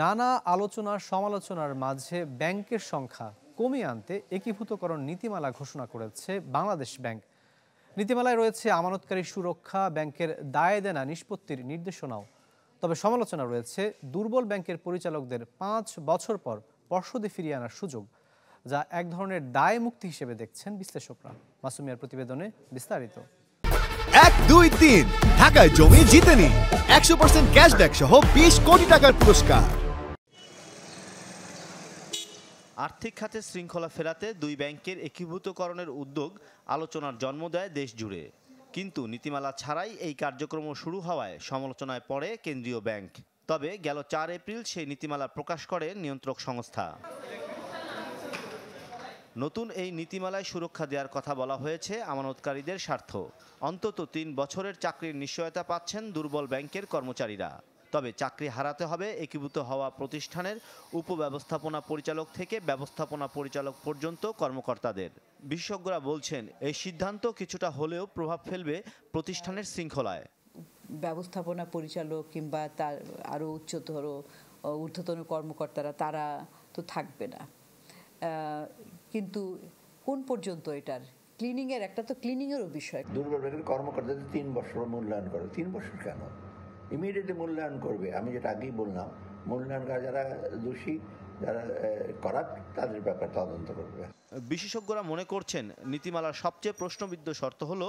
নানা আলোচনা সমালোচনার মাঝে ব্যাংকের সংখ্যা কমিয়ে আনতে একীভূতকরণ নীতিমালা ঘোষণা করেছে বাংলাদেশ ব্যাংক নীতিমালায় রয়েছে আমানতকারী সুরক্ষা ব্যাংকের দায় দেনা নিষ্পত্তির নির্দেশনাও তবে সমালোচনা রয়েছে দুর্বল ব্যাংকের পরিচালকদের পাঁচ বছর পর পর্ষদে ফিরিয়ে আনার সুযোগ যা এক ধরনের দায় মুক্তি হিসেবে দেখছেন বিশ্লেষকরা মাসুমিয়ার প্রতিবেদনে বিস্তারিত এক দুই তিন ঢাকায় জমি জিতে নিন একশো পার্সেন্ট ক্যাশব্যাক সহ বিশ কোটি টাকার পুরস্কার আর্থিক খাতে শৃঙ্খলা ফেরাতে দুই ব্যাংকের একীভূতকরণের উদ্যোগ আলোচনার জন্ম দেয় দেশ জুড়ে কিন্তু নীতিমালা ছাড়াই এই কার্যক্রম শুরু হওয়ায় সমালোচনায় পড়ে কেন্দ্রীয় ব্যাংক তবে গেল চার এপ্রিল সেই নীতিমালা প্রকাশ করে নিয়ন্ত্রক সংস্থা নতুন এই নীতিমালায় সুরক্ষা দেওয়ার কথা বলা হয়েছে আমানতকারীদের স্বার্থ অন্তত তিন বছরের চাকরির নিশ্চয়তা পাচ্ছেন দুর্বল ব্যাংকের কর্মচারীরা তবে চাকরি হারাতে হবে একীভূত হওয়া প্রতিষ্ঠানের উপব্যবস্থাপনা পরিচালক থেকে ব্যবস্থাপনা পরিচালক পর্যন্ত কর্মকর্তাদের বিশেষজ্ঞরা বলছেন এই সিদ্ধান্ত কিছুটা হলেও প্রভাব ফেলবে প্রতিষ্ঠানের শৃঙ্খলায় ব্যবস্থাপনা পরিচালক কিংবা তার আরও উচ্চতর ঊর্ধ্বতন কর্মকর্তারা তারা তো থাকবে না কিন্তু কোন পর্যন্ত এটার ক্লিনিংয়ের একটা তো এরও বিষয় দুর্বল ব্যাংকের কর্মকর্তাদের তিন বছর মূল্যায়ন করে তিন বছর কেন ইমিডিয়েটলি মূল্যায়ন করবে আমি যেটা আগেই বললাম মূল্যায়ন করা যারা দোষী যারা করাক তাদের ব্যাপারে তদন্ত করবে বিশেষজ্ঞরা মনে করছেন নীতিমালার সবচেয়ে প্রশ্নবিদ্ধ শর্ত হল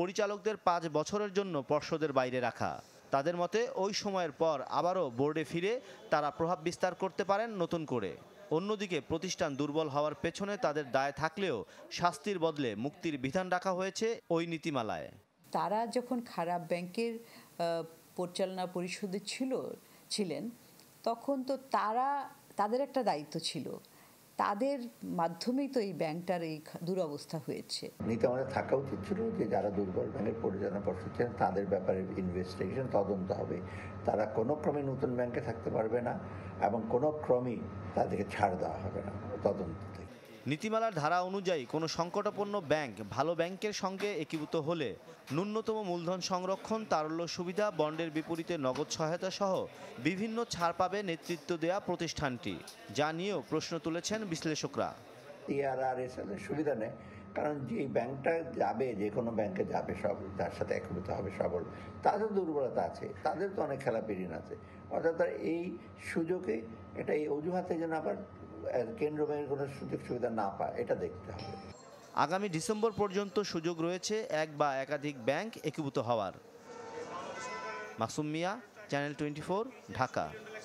পরিচালকদের পাঁচ বছরের জন্য পর্ষদের বাইরে রাখা তাদের মতে ওই সময়ের পর আবারও বোর্ডে ফিরে তারা প্রভাব বিস্তার করতে পারেন নতুন করে অন্যদিকে প্রতিষ্ঠান দুর্বল হওয়ার পেছনে তাদের দায় থাকলেও শাস্তির বদলে মুক্তির বিধান রাখা হয়েছে ওই নীতিমালায় তারা যখন খারাপ ব্যাংকের পরিচালনা পরিষদে ছিল ছিলেন তখন তো তারা তাদের একটা দায়িত্ব ছিল তাদের মাধ্যমেই তো এই ব্যাংকটার এই দুরবস্থা হয়েছে নীতি আমাদের থাকা উচিত ছিল যে যারা দুর্বল ব্যাংকের পরিচালনা পর্ষদ ছিলেন তাদের ব্যাপারে ইনভেস্টিগেশন তদন্ত হবে তারা কোনো ক্রমে নতুন ব্যাংকে থাকতে পারবে না এবং কোনো ক্রমেই তাদেরকে ছাড় দেওয়া হবে না তদন্ত থেকে নীতিমালার ধারা অনুযায়ী কোনো সংকটাপন্ন ব্যাংক ভালো ব্যাংকের সঙ্গে একীভূত হলে ন্যূনতম মূলধন সংরক্ষণ তারল্য সুবিধা বন্ডের বিপরীতে নগদ সহায়তা সহ বিভিন্ন ছাড় পাবে নেতৃত্ব দেয়া প্রতিষ্ঠানটি যা নিয়েও প্রশ্ন তুলেছেন বিশ্লেষকরা সুবিধা নেয় কারণ যে ব্যাংকটা যাবে যে কোনো ব্যাংকে যাবে সব তার সাথে একভূত হবে সবল তাদের দুর্বলতা আছে তাদের তো অনেক খেলাপি ঋণ আছে অর্থাৎ এই সুযোগে এটা এই অজুহাতে যেন আবার কেন্দ্র ব্যাংকের কোনো সুযোগ সুবিধা না পায় এটা দেখতে হবে আগামী ডিসেম্বর পর্যন্ত সুযোগ রয়েছে এক বা একাধিক ব্যাংক একীভূত হওয়ার মাসুম মিয়া চ্যানেল টোয়েন্টি ঢাকা